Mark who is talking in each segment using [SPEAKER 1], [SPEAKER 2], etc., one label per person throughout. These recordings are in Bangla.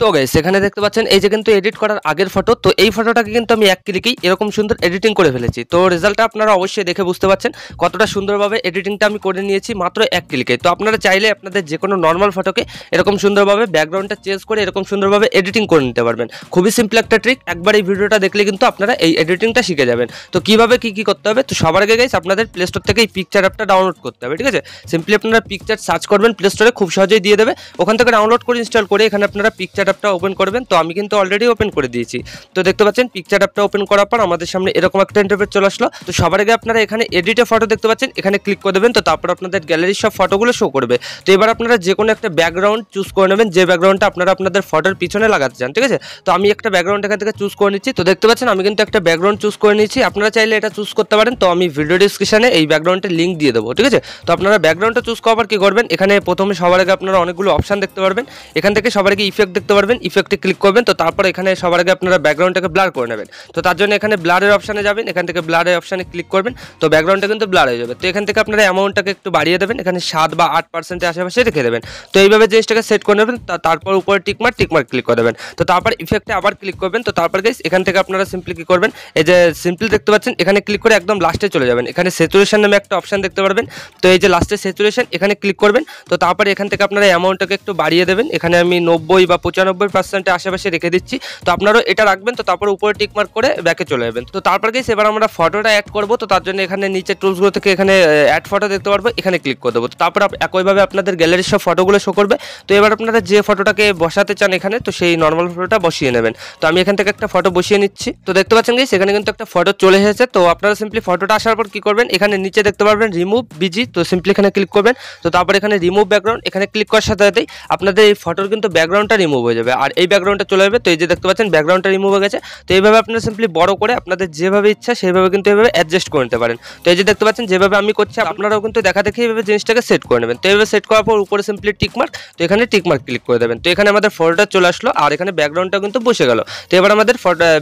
[SPEAKER 1] তো গাই সেখানে দেখতে পাচ্ছেন এই যে কিন্তু এডিট করার আগের ফটো তো এই ফটোটাকে কিন্তু আমি এক ক্লিকেই এরকম সুন্দর এডিটিং করে ফেলেছি তো রেজাল্টটা আপনারা অবশ্যই দেখে বুঝতে পাচ্ছেন কতটা সুন্দরভাবে এডিটিংটা আমি করে নিয়েছি মাত্র এক ক্লিকে তো আপনারা চাইলে আপনাদের যে কোনো নর্মাল ফটোকে এরকম সুন্দরভাবে ব্যাকগ্রাউন্ডটা চেঞ্জ করে এরকম সুন্দরভাবে এডিটিং করে নিতে পারবেন খুবই সিম্পল একটা ট্রিক একবার এই ভিডিওটা দেখলে কিন্তু আপনারা এই এডিটিংটা শিখে যাবেন তো কীভাবে কী কী করতে হবে তো সবার আগে গাইস আপনাদের প্লে স্টোর থেকে এই পিকচার অ্যাপটা ডাউনলোড করতে হবে ঠিক আছে সিম্পলি আপনারা পিকচার সার্চ করবেন প্লে স্টোরে খুব সহজেই দিয়ে দেবে ওখান থেকে ডাউনলোড করে ইনস্টল করে এখানে আপনারা পিকচার অ্যাপটা ওপেন করবেন তো আমি কিন্তু অলরেডি ওপেন করে দিয়েছি তো দেখতে পাচ্ছেন পিকচার অ্যাপটা ওপেন করার পর আমাদের সামনে এরকম একটা ইন্টারভেট চলে আসলো তো সবার আগে আপনারা এখানে এডিটে ফটো দেখতে পাচ্ছেন এখানে ক্লিক করে দেবেন তো তারপর আপনাদের গ্যালারির সব ফটোগুলো শো করবে তো এবার আপনারা যে কোনো একটা ব্যাকগ্রাউন্ড চুজ করে নেবেন যে ব্যাকগ্রাউন্ডটা আপনারা আপনাদের ফটোর পিছনে লাগাতে চান ঠিক আছে তো আমি একটা ব্যাকগ্রাউন্ড এখান থেকে চুজ করে নিচ্ছি তো দেখতে পাচ্ছেন আমি কিন্তু একটা ব্যাকগ্রাউন্ড চুজ করে নিয়েছি আপনারা চাইলে এটা চুজ করতে পারেন তো আমি ভিডিও ডিসক্রিপশনে এই ব্যাকগ্রাউন্ডের লিঙ্ক দিয়ে দেবো ঠিক আছে তো আপনারা ব্যাকগ্রাউন্ডটা চুজ করার কি করবেন এখানে প্রথমে সবার আগে আপনারা অনেকগুলো অপশান দেখতে পারবেন এখান থেকে সবার আগে ইফেক্ট দেখতে পারবেন ইফেক্টে ক্লিক করবেন তো তারপর এখানে সবার আগে আপনারা ব্যাকগ্রাউন্ডটাকে ব্লার করে নেবেন তো তার জন্য এখানে ব্লারের অপশানে যাবেন এখান থেকে ব্লারের অপশানে ক্লিক করবেন তো ব্যাকগ্রাউন্ডটা কিন্তু ব্লার হয়ে যাবে তো এখান থেকে আপনারা অ্যামাউন্টটাকে একটু বাড়িয়ে দেবেন এখানে সাত বা আট পার্সেন্টের আশেপাশে রেখে দেবেন তো এইভাবে জিনিসটাকে সেট করে নেবেন তারপর উপরে টিকমার টিকমার ক্লিক করে দেবেন তো তারপর ইফেক্টে আবার ক্লিক করবেন তো তারপর গাইস এখান থেকে আপনারা সিম্পলি কী করবেন এই যে সিম্পলি দেখতে পাচ্ছেন এখানে ক্লিক করে একদম লাস্টে চলে যাবেন এখানে সেচুরেশন নামে একটা অপশান দেখতে পারবেন তো এই যে লাস্টে সেচুরেশন এখানে ক্লিক করবেন তো তারপর এখান থেকে আপনারা অ্যামাউন্টটাকে একটু বাড়িয়ে দেবেন এখানে আমি নব্বই বা পঁচানব্বই নিরানব্বই পার্সেন্টের আশেপাশে রেখে দিচ্ছি তো আপনারাও এটা রাখবেন তো তারপর উপরে টিকমার্ক করে ব্যাকে চলে যাবেন তো তারপর গিয়ে এবার আমরা ফটোটা অ্যাড করবো তো তার জন্য এখানে নিচে টুলসগুলো থেকে এখানে অ্যাড ফটো দেখতে পারবো এখানে ক্লিক করে দেবো তো তারপর একইভাবে আপনাদের গ্যালারির সব ফটোগুলো শো করবে তো এবার আপনারা যে ফটোটাকে বসাতে চান এখানে তো সেই নর্মাল ফটোটা বসিয়ে নেবেন তো আমি এখান থেকে একটা ফটো বসিয়ে নিচ্ছি তো দেখতে পাচ্ছেন গিয়ে সেখানে কিন্তু একটা ফটো চলে এসেছে তো আপনারা সিম্পলি ফটোটা আসার পর কী করবেন এখানে নিচে দেখতে পারবেন রিমুভ বিজি তো সিম্পলি এখানে ক্লিক করবেন তো তারপর এখানে রিমুভ ব্যাকগ্রাউন্ড এখানে ক্লিক করার সাথে সাথেই আপনাদের এই ফটোর কিন্তু ব্যাকগ্রাউন্ডটা রিমুভ হয়ে যাবে যাবে আর এই ব্যাকগ্রাউন্ডটা চলে যাবে তো এই যে দেখতে পাচ্ছেন ব্যাকগ্রাউন্ডটা রিমুভ হয়ে গেছে তো এইভাবে আপনারা সিম্পলি বড় করে আপনাদের যেভাবে ইচ্ছা সেইভাবে কিন্তু এভাবে অ্যাডজাস্ট করে নিতে পারেন তো এই যে দেখতে পাচ্ছেন যেভাবে আমি করছি আপনারাও কিন্তু দেখা দেখি এইভাবে জিনিসটাকে সেট করে নেবেন তো এইভাবে সেট করার পর উপরে সিম্পলি টিকমার্ক তো এখানে টিকমার্ক ক্লিক করে দেবেন তো এখানে আমাদের ফটোটা চলে আসলো আর এখানে ব্যাকগ্রাউন্ডটা কিন্তু বসে গেল তো এবার আমাদের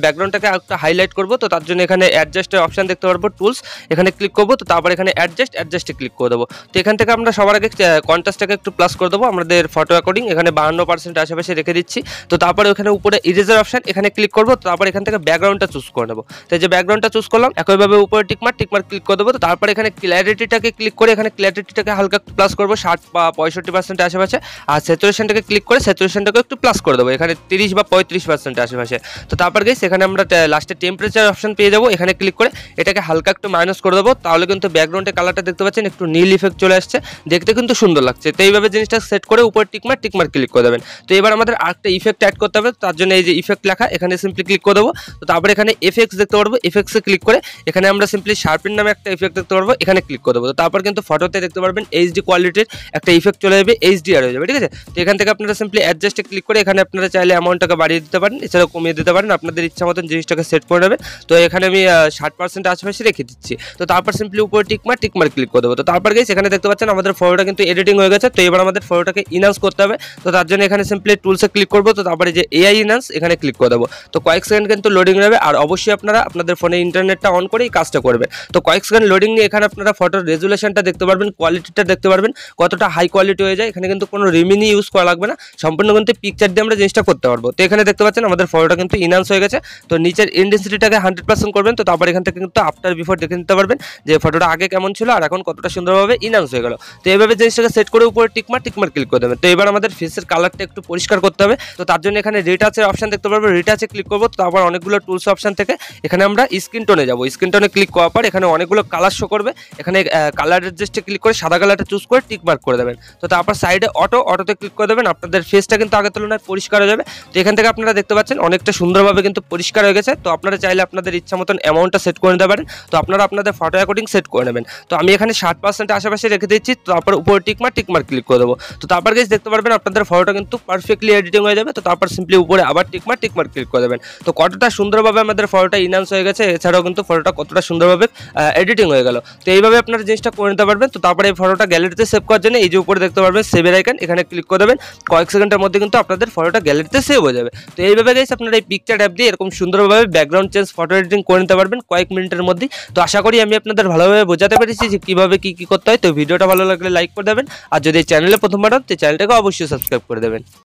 [SPEAKER 1] ব্যাকগ্রাউন্ডটাকে একটা হাইলাইট করবো তো তার জন্য এখানে অ্যাডজাস্টের অপশান দেখতে পারবো টুলস এখানে ক্লিক করবো তো তারপর এখানে অ্যাডজাস্ট অ্যাডজাস্টে ক্লিক করে দেবো তো এখান থেকে আমরা সবার আগে কন্ট্রাস্টটাকে একটু প্লাস করে দেবো আমাদের ফটো অ্যাকর্ডিং এখানে বাহান্ন পার্সেন্ট আশেপাশে রেখে দিচ্ছি তো তারপরে ওখানে উপরে ইরেজার অপশান এখানে ক্লিক করবো তারপর এখান থেকে ব্যাকগ্রাউন্ডটা চুজ করে নেবো তো যে ব্যাকগ্রাউন্ডটা চুজ করলাম একইভাবে উপরে টিকমার টিকমার ক্লিক করে দেবো তো তারপরে এখানে ক্ল্যারিটিটাকে ক্লিক করে এখানে ক্ল্যারিটিটাকে হালকা প্লাস করবো ষাট বা পঁয়ষট্টি পার্সেন্ট আশেপাশে আর স্যাচুরেশনটাকে ক্লিক করে স্যাচুরেশনটাকে একটু প্লাস করে দেবো এখানে তিরিশ বা পঁয়ত্রিশ পার্সেন্ট আশেপাশে তো তারপর গিয়ে সেখানে আমরা লাস্টে টেম্পারেচার অপশান পেয়ে যাবো এখানে ক্লিক করে এটাকে হালকা একটু মাইনাস করে দেবো তাহলে কিন্তু ব্যাকগ্রাউন্ডের কালারটা দেখতে পাচ্ছেন একটু নীল ইফেক্ট চলে আসছে দেখতে কিন্তু সুন্দর লাগছে তো এইভাবে জিনিসটা সেট করে উপরে টিকমার টিকমার ক্লিক করে দেবেন তো এবার আমাদের আরেকটা ইফেক্ট অ্যাড করতে হবে তার জন্য এই যে ইফেক্ট লেখা এখানে সিম্পলি ক্লিক করে দেবো তো তারপরে এখানে এফএক্স দেখতে পারবো এফেক্সে ক্লিক করে এখানে আমরা সিম্পলি শার্পিন নামে একটা ইফেক্ট দেখতে পারবো এখানে ক্লিক করে দেবো তো তারপর কিন্তু ফটোতে দেখতে পারবেন এইচডি কোয়ালিটির একটা ইফেক্ট চলে যাবে এইচডি আর হয়ে যাবে ঠিক আছে তো এখান থেকে আপনারা সিম্পলি অ্যাডজাস্টে ক্লিক করে এখানে আপনারা চাইলে অ্যামাউন্টটাকে বাড়িয়ে দিতে পারেন এছাড়া কমিয়ে দিতে পারেন আপনাদের ইচ্ছা মতন জিনিসটাকে সেট করে নেবেন তো এখানে আমি ষাট পার্সেন্ট আশেপাশে রেখে দিচ্ছি তো তারপর সিম্পলি উপরে টিকমার টিকমার ক্লিক করে দেবো তো তারপর গেছি এখানে দেখতে পাচ্ছেন আমাদের ফটোটা কিন্তু এডিটিং হয়ে গেছে তো এবার আমাদের ফটোটাকে ইনহান্স করতে হবে তো তার জন্য এখানে সিম্পলি টুলসে ক্লিক করবো তো তারপরে যে এআই ইনান্স এখানে ক্লিক করে দেবো তো কয়েক সেকেন্ড কিন্তু লোডিং রবে আর অবশ্যই আপনারা আপনাদের ফোনে ইন্টারনেটটা অন করেই কাজটা করবেন তো কয়েক সেকেন্ড লোডিং নিয়ে এখানে আপনারা ফটোর রেজুলেশনটা দেখতে পারবেন কোয়ালিটিটা দেখতে পারবেন কতটা হাই কোয়ালিটি হয়ে যায় এখানে কিন্তু কোনো রিমিনি ইউজ করা লাগবে না সম্পূর্ণ কিন্তু পিকচার দিয়ে আমরা জিনিসটা করতে পারবো তো এখানে দেখতে পাচ্ছেন আমাদের ফটোটা কিন্তু ইনান্স হয়ে গেছে তো নিচের ইন্টেন্সিটিটাকে হান্ড্রেড পার্সেন্ট করবেন তো তারপর এখান থেকে কিন্তু আফটার বিফোর দেখে নিতে পারবেন যে ফটোটা আগে কেমন ছিল আর এখন কতটা সুন্দরভাবে ইনান্স হয়ে গেল তো এইভাবে জিনিসটাকে সেট করে উপরে টিকমার টিকমার ক্লিক করে দেবেন তো এবার আমাদের ফেসের কালারটা একটু পরিষ্কার করতে হবে হবে তো তার জন্য এখানে রিটাচের অপশান দেখতে পারবো রিটাচে ক্লিক করবো তো আবার অনেকগুলো টুলস অপশান থেকে এখানে আমরা স্ক্রিন টোনে যাবো স্ক্রিন টোনে ক্লিক করার পর এখানে অনেকগুলো কালার শো করবে এখানে কালার অ্যাডজাস্টে ক্লিক করে সাদা কালারটা চুজ করে টিক মার্ক করে দেবেন তো তারপর সাইডে অটো অটোতে ক্লিক করে দেবেন আপনাদের ফেসটা কিন্তু আগের তুলনায় পরিষ্কার হয়ে যাবে তো এখান থেকে আপনারা দেখতে পাচ্ছেন অনেকটা সুন্দরভাবে কিন্তু পরিষ্কার হয়ে গেছে তো আপনারা চাইলে আপনাদের ইচ্ছা মতন অ্যামাউন্টটা সেট করে নিতে পারেন তো আপনারা আপনাদের ফটো অ্যাকর্ডিং সেট করে নেবেন তো আমি এখানে ষাট পার্সেন্ট আশেপাশে রেখে দিচ্ছি তারপর উপরে টিকমার্ক টিকমার্ক ক্লিক করে দেবো তো তারপর গেছে দেখতে পারবেন আপনাদের ফটোটা কিন্তু পারফেক্টলি এডিট এভরিথিং হয়ে যাবে তো তারপর সিম্পলি উপরে আবার টিকমার টিকমার ক্লিক করে দেবেন তো কতটা সুন্দরভাবে আমাদের ফটোটা ইনহান্স হয়ে গেছে এছাড়াও কিন্তু ফটোটা কতটা সুন্দরভাবে এডিটিং হয়ে গেল তো এইভাবে আপনারা জিনিসটা করে নিতে পারবেন তো তারপরে এই ফটোটা গ্যালারিতে সেভ করার জন্য এই যে উপরে দেখতে পারবেন সেভের আইকান এখানে ক্লিক করে দেবেন কয়েক সেকেন্ডের মধ্যে কিন্তু আপনাদের ফটোটা গ্যালারিতে সেভ হয়ে যাবে তো এইভাবে গেছে আপনারা এই পিকচার অ্যাপ দিয়ে এরকম সুন্দরভাবে ব্যাকগ্রাউন্ড চেঞ্জ ফটো এডিটিং করে নিতে পারবেন কয়েক মিনিটের মধ্যে তো আশা করি আমি আপনাদের ভালোভাবে বোঝাতে পেরেছি যে কীভাবে কী কী করতে হয় তো ভিডিওটা ভালো লাগলে লাইক করে দেবেন আর যদি চ্যানেলে প্রথমবার হন তো চ্যানেলটাকে অবশ্যই সাবস্ক্রাইব করে দেবেন